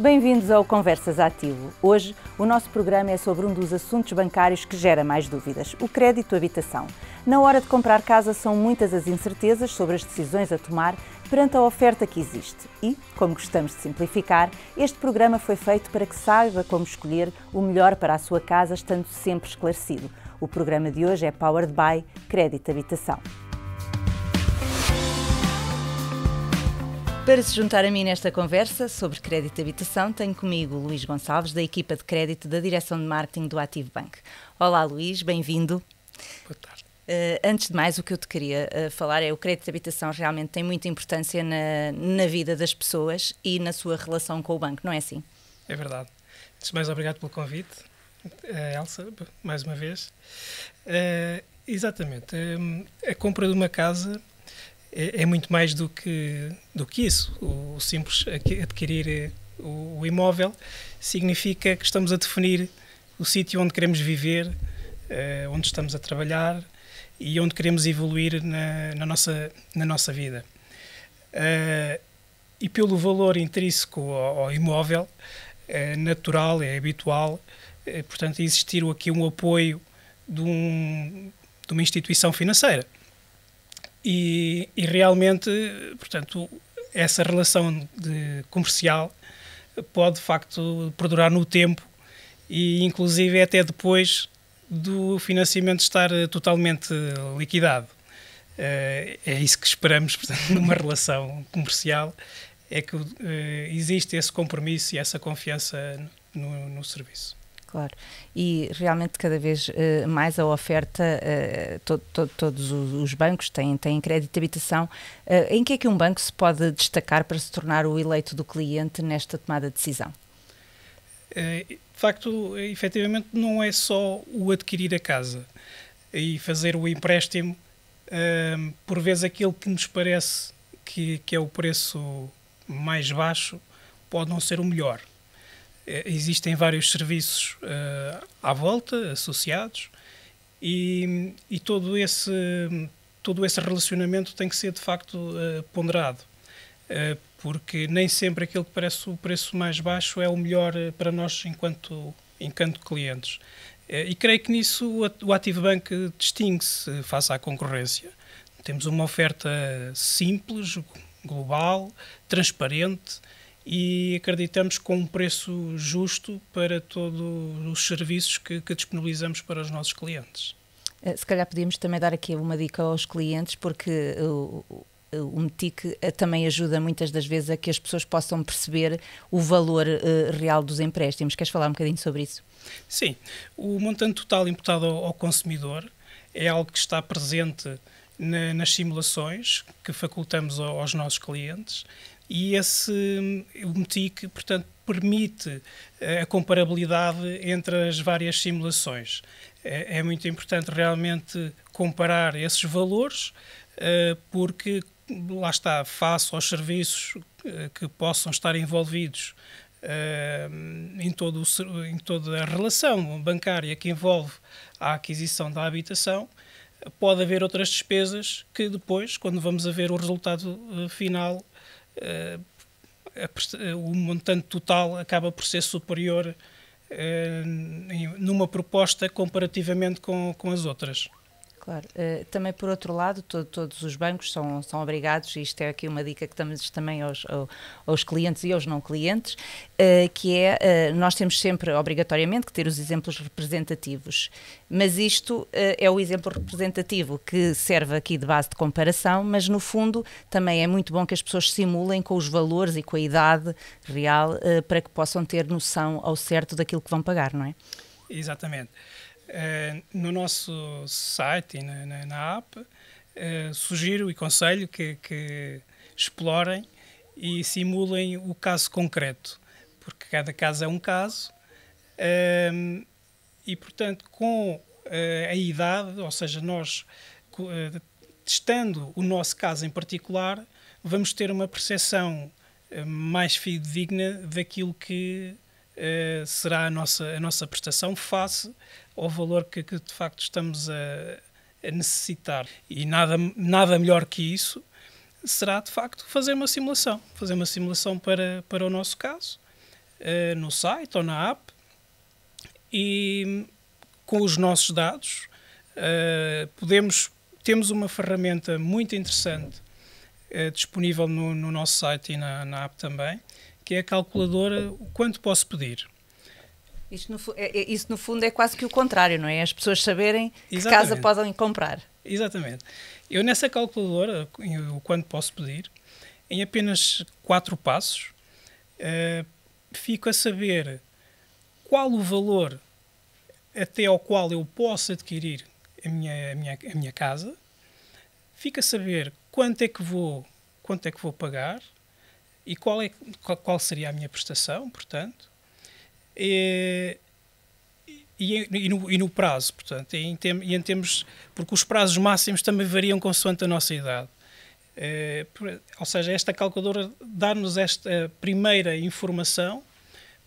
Bem-vindos ao Conversas Ativo. Hoje, o nosso programa é sobre um dos assuntos bancários que gera mais dúvidas: o crédito habitação. Na hora de comprar casa, são muitas as incertezas sobre as decisões a tomar perante a oferta que existe. E, como gostamos de simplificar, este programa foi feito para que saiba como escolher o melhor para a sua casa, estando sempre esclarecido. O programa de hoje é Powered by Crédito Habitação. Para se juntar a mim nesta conversa sobre crédito de habitação, tenho comigo o Luís Gonçalves, da equipa de crédito da Direção de Marketing do Ativo Bank. Olá, Luís, bem-vindo. Boa tarde. Uh, antes de mais, o que eu te queria uh, falar é o crédito de habitação realmente tem muita importância na, na vida das pessoas e na sua relação com o banco, não é assim? É verdade. Antes de mais, obrigado pelo convite, eh, Elsa, mais uma vez. Uh, exatamente. Hum, a compra de uma casa é, é, muito mais do que, do que isso. O, o simples adquirir eh, o, o, imóvel significa que estamos a definir o sítio onde queremos viver, uh, onde estamos a trabalhar e onde queremos evoluir na, na nossa, na nossa vida. Uh, e pelo valor intrínseco ao, ao imóvel, é natural, é habitual, é, portanto, existir aqui um apoio de, um, de uma instituição financeira. E, e realmente, portanto, essa relação de comercial pode de facto perdurar no tempo e inclusive é até depois do financiamento estar eh, totalmente liquidado. Eh, é isso que esperamos portanto, numa relação comercial, é que eh, existe esse compromisso e essa confiança no, no serviço. Claro, e realmente cada vez uh, mais a oferta, uh, to, to, todos os bancos têm, têm crédito de habitação. Uh, em que é que um banco se pode destacar para se tornar o eleito do cliente nesta tomada de decisão? De facto, efetivamente, não é só o adquirir a casa e fazer o empréstimo, ehm, por vezes aquilo que nos parece que, que é o preço mais baixo pode não ser o melhor eh, existem vários serviços uh, à volta, associados, e, e, todo, esse, todo esse relacionamento tem que ser de facto uh, ponderado, uh, porque nem sempre aquilo que parece o preço mais baixo é o melhor para nós enquanto, enquanto clientes. E creio que nisso o Active Bank distingue-se face à concorrência. Temos uma oferta simples, global, transparente, e acreditamos com um preço justo para todos os serviços que, que disponibilizamos para os nossos clientes. Eh, se calhar podíamos também dar aqui uma dica aos clientes, porque eh, o, o METIC eh, também ajuda muitas das vezes a que as pessoas possam perceber o valor uh, real dos empréstimos. Queres falar um bocadinho sobre isso? Sim. O montante total imputado ao, ao consumidor é algo que está presente na, nas simulações que facultamos ao, aos nossos clientes, e esse MTIC portanto, permite a comparabilidade entre as várias simulações. É, é muito importante realmente comparar esses valores, eh, porque lá está, face aos serviços eh, que possam estar envolvidos eh, em, todo o, em toda a relação bancária que envolve a aquisição da habitação, pode haver outras despesas que depois, quando vamos a ver o resultado final, eh, o montante total acaba por ser superior eh, numa proposta comparativamente com, com as outras. Claro. Uh, também, por outro lado, todos os bancos são, são obrigados, e isto é aqui uma dica que estamos também aos, aos, clientes e aos não clientes, uh, que é, uh, nós temos sempre, obrigatoriamente, que ter os exemplos representativos. Mas isto é o exemplo representativo que serve aqui de base de comparação, mas, no fundo, também é muito bom que as pessoas simulem com os valores e com a idade real para que possam ter noção ao certo daquilo que vão pagar, não é? Exatamente. É, no nosso site e na, na, na app, uh, sugiro e conselho que, que, explorem e simulem o caso concreto, porque cada caso é um caso. Ehm, e, portanto, com eh, a idade, ou seja, nós eh, testando o nosso caso em particular, vamos ter uma percepção eh, mais fidedigna daquilo que eh, será a nossa, a nossa prestação face ao valor que, que de facto estamos a, a, necessitar. E nada, nada melhor que isso será de facto fazer uma simulação. Fazer uma simulação para, para o nosso caso, eh, no site ou na app, e com os nossos dados eh, podemos temos uma ferramenta muito interessante disponível no, no, nosso site e na, na app também, que é a calculadora o quanto posso pedir. no, é, é, isso, no fundo, é quase que o contrário, não é? As pessoas saberem Exatamente. que casa podem comprar. Exatamente. Eu, nessa calculadora, o quanto posso pedir, em apenas quatro passos, uh, fico a saber qual o valor até ao qual eu posso adquirir a minha, a minha, a minha casa, fico a saber quanto é que vou, quanto é que vou pagar, e qual, é, qual seria a minha prestação, portanto? É, e, e, e, no, e no, prazo, portanto, em, tem, em termos, porque os prazos máximos também variam consoante a nossa idade. É, ou seja, esta calculadora dá-nos esta primeira informação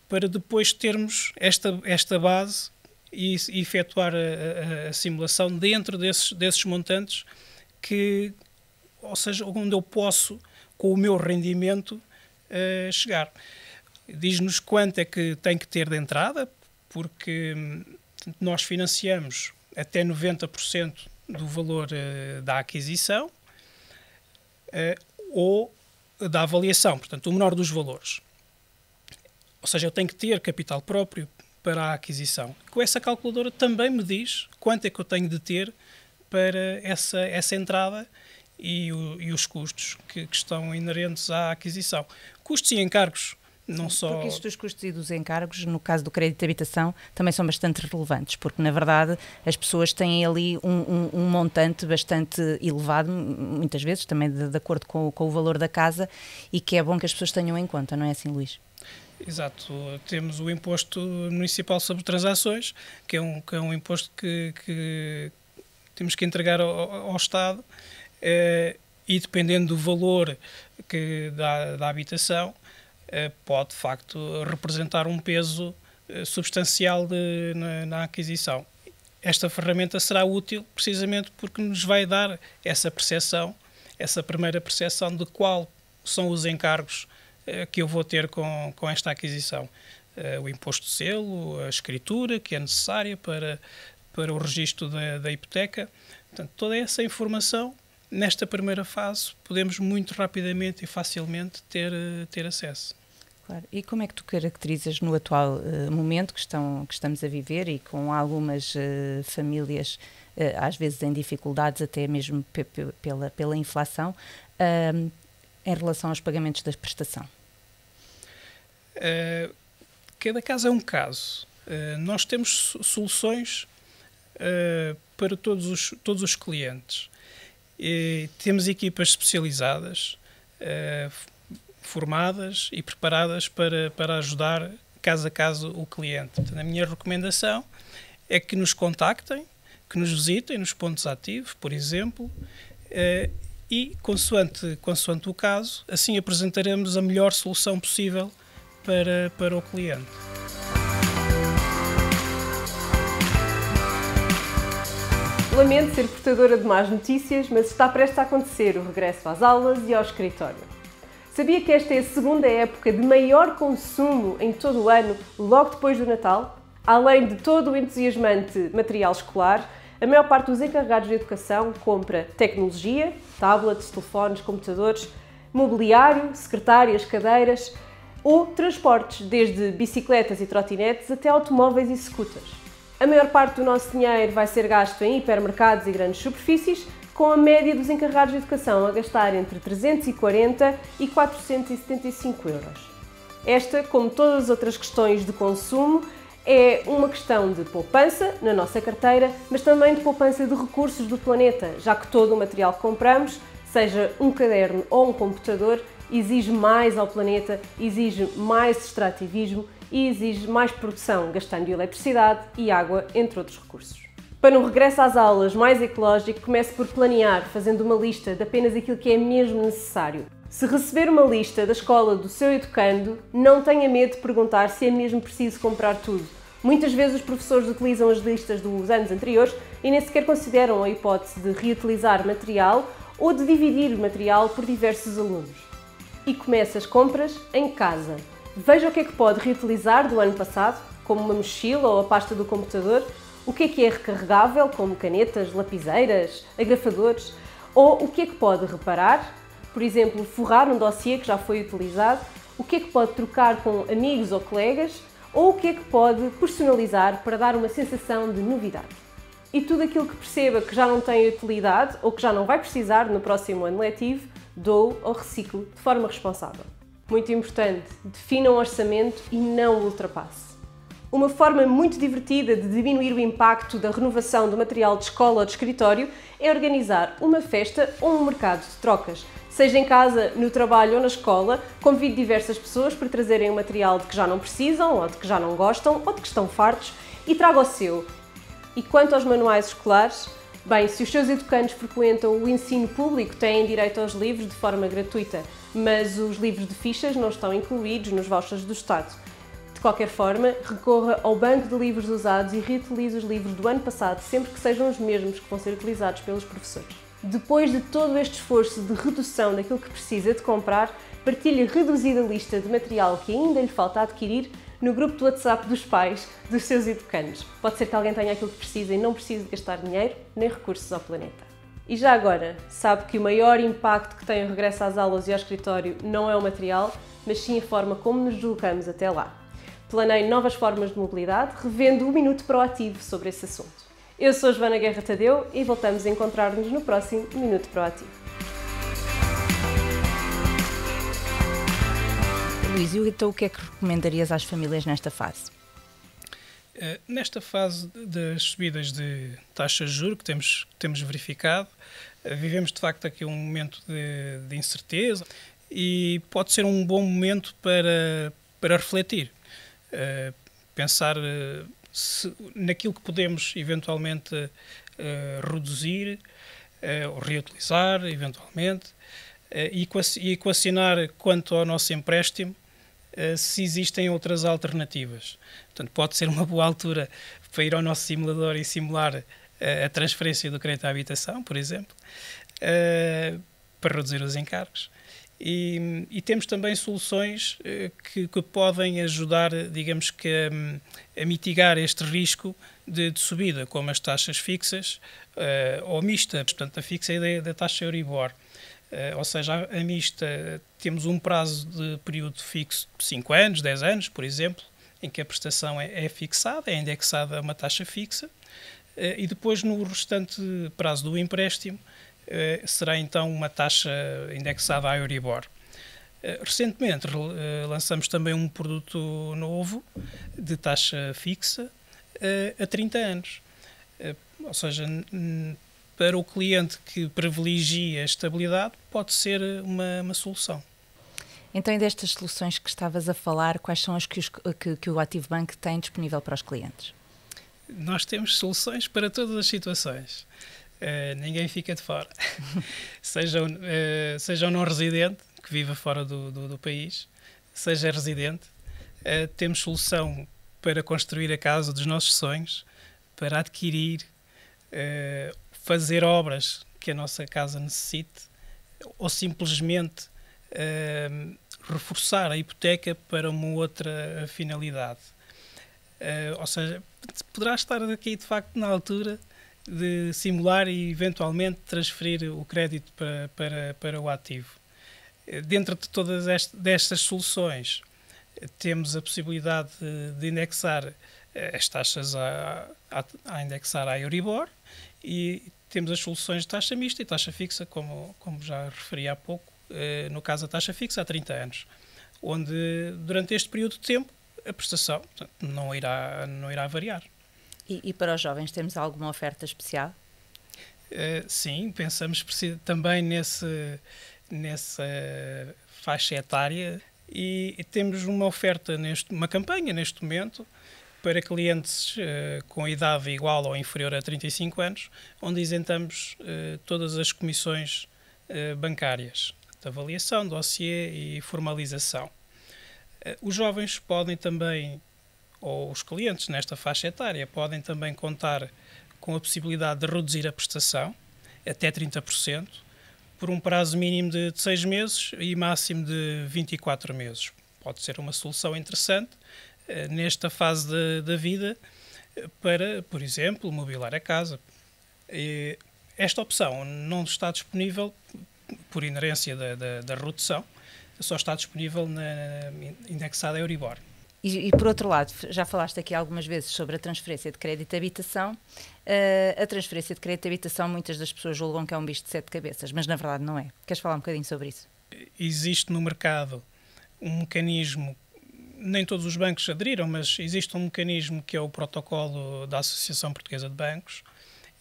para depois termos esta, esta base e, e efetuar a, a, a, simulação dentro desses, desses montantes que, ou seja, onde eu posso, com o meu rendimento, uh, chegar. Diz-nos quanto é que tem que ter de entrada, porque hum, nós financiamos até 90% do valor uh, da aquisição eh, ou da avaliação, portanto, o menor dos valores. Ou seja, eu tenho que ter capital próprio para a aquisição. Com essa calculadora também me diz quanto é que eu tenho de ter para essa, essa entrada e, o, e os custos que, que estão inerentes à aquisição. Custos e encargos não só... Porque isto dos custos e dos encargos, no caso do crédito de habitação, também são bastante relevantes, porque na verdade as pessoas têm ali um, um, um montante bastante elevado, muitas vezes também de, de acordo com, com, o valor da casa, e que é bom que as pessoas tenham em conta, não é assim, Luís? Exato, temos o imposto municipal sobre transações, que é um, que é um imposto que, que temos que entregar ao, ao Estado eh, e dependendo do valor que da, da habitação, eh, pode de facto representar um peso eh, substancial de, na, na aquisição. Esta ferramenta será útil precisamente porque nos vai dar essa percepção, essa primeira percepção de qual são os encargos que eu vou ter com, com esta aquisição. O imposto de selo, a escritura que é necessária para, para o registro da, da hipoteca. Portanto, toda essa informação nesta primeira fase podemos muito rapidamente e facilmente ter, eh, ter acesso. Claro. E como é que tu caracterizas no atual uh, momento que, estão, que estamos a viver e com algumas uh, famílias uh, às vezes em dificuldades até mesmo pela, pela inflação em relação aos pagamentos da prestação? cada caso é um caso. nós temos soluções para todos os, todos os clientes. Eh, temos equipas especializadas, eh, formadas e preparadas para, para ajudar caso a caso o cliente. Portanto, a minha recomendação é que nos contactem, que nos visitem nos pontos ativos, por exemplo, eh, e, consoante, consoante o caso, assim apresentaremos a melhor solução possível para, para o cliente. novamente ser portadora de más notícias, mas está prestes a acontecer o regresso às aulas e ao escritório. Sabia que esta é a segunda época de maior consumo em todo o ano, logo depois do Natal? Além de todo o entusiasmante material escolar, a maior parte dos encarregados de educação compra tecnologia, tablets, telefones, computadores, mobiliário, secretárias, cadeiras ou transportes, desde bicicletas e trotinetes até automóveis e scooters. A maior parte do nosso dinheiro vai ser gasto em hipermercados e grandes superfícies, com a média dos encarregados de educação a gastar entre 340 e 475 euros. Esta, como todas as outras questões de consumo, é uma questão de poupança na nossa carteira, mas também de poupança de recursos do planeta, já que todo o material que compramos, seja um caderno ou um computador, exige mais ao planeta, exige mais extrativismo e exige mais produção, gastando eletricidade e água, entre outros recursos. Para um regresso às aulas mais ecológico, comece por planear, fazendo uma lista de apenas aquilo que é mesmo necessário. Se receber uma lista da escola do seu educando, não tenha medo de perguntar se é mesmo preciso comprar tudo. Muitas vezes os professores utilizam as listas dos anos anteriores e nem sequer consideram a hipótese de reutilizar material ou de dividir o material por diversos alunos. E comece as compras em casa. Veja o que é que pode reutilizar do ano passado, como uma mochila ou a pasta do computador, o que é que é recarregável, como canetas, lapiseiras, agrafadores, ou o que é que pode reparar, por exemplo, forrar um dossiê que já foi utilizado, o que é que pode trocar com amigos ou colegas, ou o que é que pode personalizar para dar uma sensação de novidade. E tudo aquilo que perceba que já não tem utilidade ou que já não vai precisar no próximo ano letivo, dou ou reciclo de forma responsável. Muito importante, defina um orçamento e não o ultrapasse. Uma forma muito divertida de diminuir o impacto da renovação do material de escola ou de escritório é organizar uma festa ou um mercado de trocas. Seja em casa, no trabalho ou na escola, convide diversas pessoas para trazerem o material de que já não precisam, ou de que já não gostam, ou de que estão fartos, e traga o seu. E quanto aos manuais escolares, Bem, se os seus educandos frequentam o ensino público, têm direito aos livros de forma gratuita mas os livros de fichas não estão incluídos nos vouchers do Estado. De qualquer forma, recorra ao banco de livros usados e reutilize os livros do ano passado sempre que sejam os mesmos que vão ser utilizados pelos professores. Depois de todo este esforço de redução daquilo que precisa de comprar, partilhe a reduzida lista de material que ainda lhe falta adquirir no grupo do WhatsApp dos pais dos seus educandos. Pode ser que alguém tenha aquilo que precisa e não precise gastar dinheiro nem recursos ao planeta. E já agora, sabe que o maior impacto que tem o regresso às aulas e ao escritório não é o material, mas sim a forma como nos deslocamos até lá. Planei novas formas de mobilidade, revendo um minuto proativo sobre esse assunto. Eu sou a Joana Guerra Tadeu e voltamos a encontrar-nos no próximo Minuto Proativo. Luís, então o que é que recomendarias às famílias nesta fase? Eh, nesta fase das subidas de taxas de juros que temos, que temos verificado, eh, vivemos de facto aqui um momento de, de, incerteza e pode ser um bom momento para, para refletir, eh, pensar se, naquilo que podemos eventualmente reduzir ou reutilizar, eventualmente, e equacionar quanto ao nosso empréstimo se existem outras alternativas. Portanto, pode ser uma boa altura para ir ao nosso simulador e simular uh, a transferência do crédito à habitação, por exemplo, uh, para reduzir os encargos. E, e temos também soluções eh, que, que, podem ajudar, digamos que, a mitigar este risco de, de, subida, como as taxas fixas ou mista. Portanto, a fixa é da, da taxa Euribor. Uh, ou seja, a, a mista, temos um prazo de período fixo de 5 anos, 10 anos, por exemplo, em que a prestação é, é fixada, é indexada a uma taxa fixa, eh, e depois no restante prazo do empréstimo eh, será então uma taxa indexada à Euribor. Eh, recentemente lançamos também um produto novo de taxa fixa a 30 anos. Ou seja, para o cliente que privilegia a estabilidade, pode ser uma, uma solução. Então, e destas soluções que estavas a falar, quais são as que, os, que, que o Active Bank tem disponível para os clientes? Nós temos soluções para todas as situações. Uh, ninguém fica de fora. seja, uh, seja um não residente, que viva fora do, do, do país, seja residente, uh, temos solução para construir a casa dos nossos sonhos, para adquirir, uh, fazer obras que a nossa casa necessite, ou simplesmente uh, reforçar a hipoteca para uma outra finalidade. Uh, ou seja, poderá estar aqui de facto na altura de simular e eventualmente transferir o crédito para, para, para o ativo. Eh, dentro de todas estas, destas soluções, temos a possibilidade de indexar eh, as taxas a, a, a indexar à Euribor e temos as soluções de taxa mista e taxa fixa, como, como já referi há pouco, eh, no caso a taxa fixa, a 30 anos, onde durante este período de tempo a prestação portanto, não, irá, não irá variar. E, e, para os jovens temos alguma oferta especial? Uh, sim, pensamos também nesse, nessa faixa etária e, e temos uma oferta, neste, uma campanha neste momento para clientes uh, com idade igual ou inferior a 35 anos, onde isentamos uh, todas as comissões bancárias de avaliação, dossiê e formalização. Eh, os jovens podem também, ou os clientes nesta faixa etária, podem também contar com a possibilidade de reduzir a prestação até 30%, por um prazo mínimo de 6 meses e máximo de 24 meses. Pode ser uma solução interessante eh, nesta fase de, da vida eh, para, por exemplo, mobilar a casa. E esta opção não está disponível por inerência da, da, da redução, só está disponível na, indexada a Euribor. E, e, por outro lado, já falaste aqui algumas vezes sobre a transferência de crédito de habitação. Uh, a transferência de crédito de habitação, muitas das pessoas julgam que é um bicho de sete cabeças, mas na verdade não é. Queres falar um bocadinho sobre isso? Existe no mercado um mecanismo, nem todos os bancos aderiram, mas existe um mecanismo que é o protocolo da Associação Portuguesa de Bancos,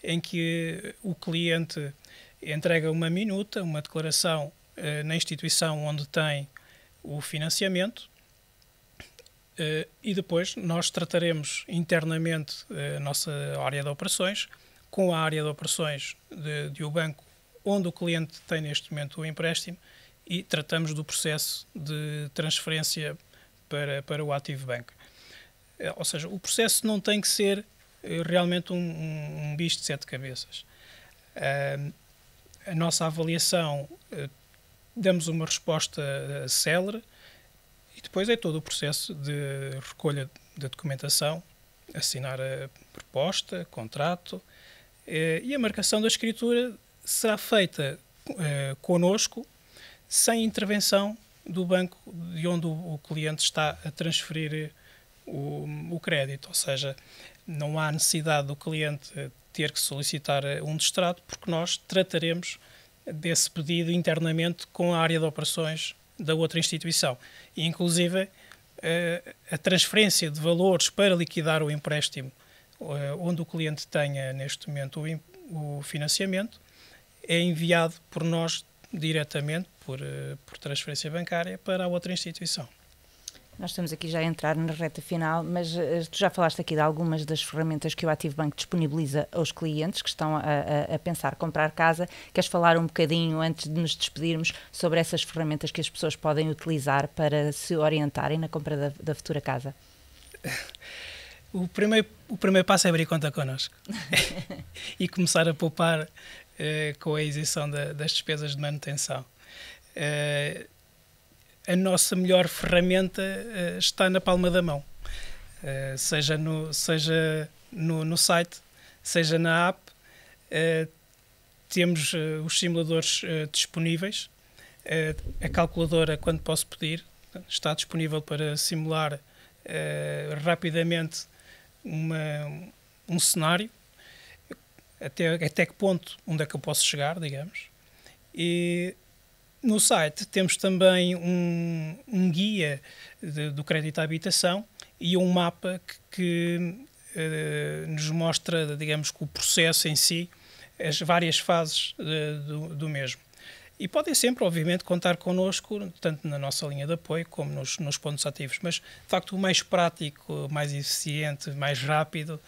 em que o cliente entrega uma minuta, uma declaração eh, na instituição onde tem o financiamento eh, e depois nós trataremos internamente eh, a nossa área de operações com a área de operações de, de o banco onde o cliente tem neste momento o empréstimo e tratamos do processo de transferência para, para o Active Bank. Eh, ou seja, o processo não tem que ser eh, realmente um, um, um bicho de sete cabeças. Uh, a nossa avaliação, eh, damos uma resposta eh, célere e depois é todo o processo de recolha da documentação, assinar a proposta, contrato eh, e a marcação da escritura será feita conosco sem intervenção do banco de onde o cliente está a transferir o, o crédito, ou seja, não há necessidade do cliente ter que solicitar eh, um destrato, porque nós trataremos desse pedido internamente com a área de operações da outra instituição. E, inclusive, eh, a transferência de valores para liquidar o empréstimo eh, onde o cliente tenha neste momento o financiamento é enviado por nós diretamente, por, por transferência bancária, para a outra instituição. Nós estamos aqui já a entrar na reta final, mas eh, tu já falaste aqui de algumas das ferramentas que o Ativo Banco disponibiliza aos clientes que estão a, a, a, pensar comprar casa. Queres falar um bocadinho, antes de nos despedirmos, sobre essas ferramentas que as pessoas podem utilizar para se orientarem na compra da, da futura casa? O primeiro, o primeiro passo é abrir conta connosco e começar a poupar eh, com a isenção das despesas de manutenção. Eh, a nossa melhor ferramenta uh, está na palma da mão, uh, seja, no, seja no, no, site, seja na app. Eh, temos os simuladores disponíveis. a calculadora, quando posso pedir, está disponível para simular rapidamente uma, um cenário, até, até que ponto, onde é que eu posso chegar, digamos. E no site temos também um, um guia de, do crédito à habitação e um mapa que, que eh, nos mostra, digamos, que o processo em si, as várias fases eh, do, do, mesmo. E podem sempre, obviamente, contar connosco, tanto na nossa linha de apoio como nos, nos pontos ativos. Mas, de facto, o mais prático, mais eficiente, mais rápido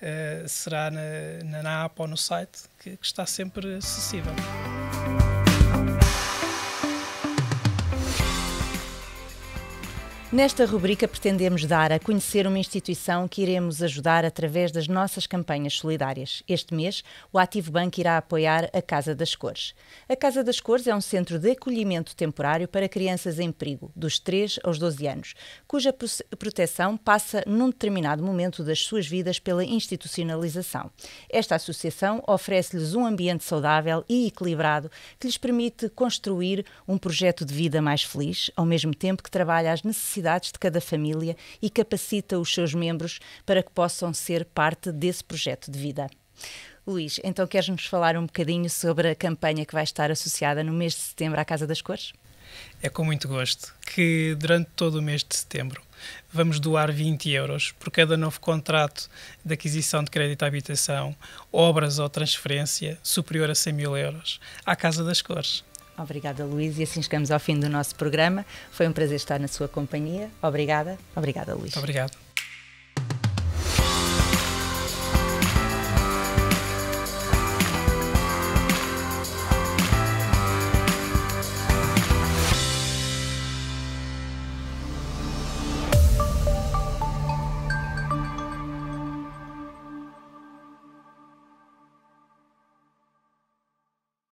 eh, será na, na, na app ou no site, que, que está sempre acessível. Nesta rubrica pretendemos dar a conhecer uma instituição que iremos ajudar através das nossas campanhas solidárias. Este mês, o Ativo Banco irá apoiar a Casa das Cores. A Casa das Cores é um centro de acolhimento temporário para crianças em perigo, dos 3 aos 12 anos, cuja proteção passa num determinado momento das suas vidas pela institucionalização. Esta associação oferece-lhes um ambiente saudável e equilibrado que lhes permite construir um projeto de vida mais feliz, ao mesmo tempo que trabalha as necessidades necessidades de cada família e capacita os seus membros para que possam ser parte desse projeto de vida. Luís, então queres-nos falar um bocadinho sobre a campanha que vai estar associada no mês de setembro à Casa das Cores? É com muito gosto que durante todo o mês de setembro vamos doar 20 euros por cada novo contrato de aquisição de crédito à habitação, obras ou transferência superior a 100 mil euros à Casa das Cores. Obrigada, Luís, e assim chegamos ao fim do nosso programa. Foi um prazer estar na sua companhia. Obrigada. Obrigada, Luís. Obrigado.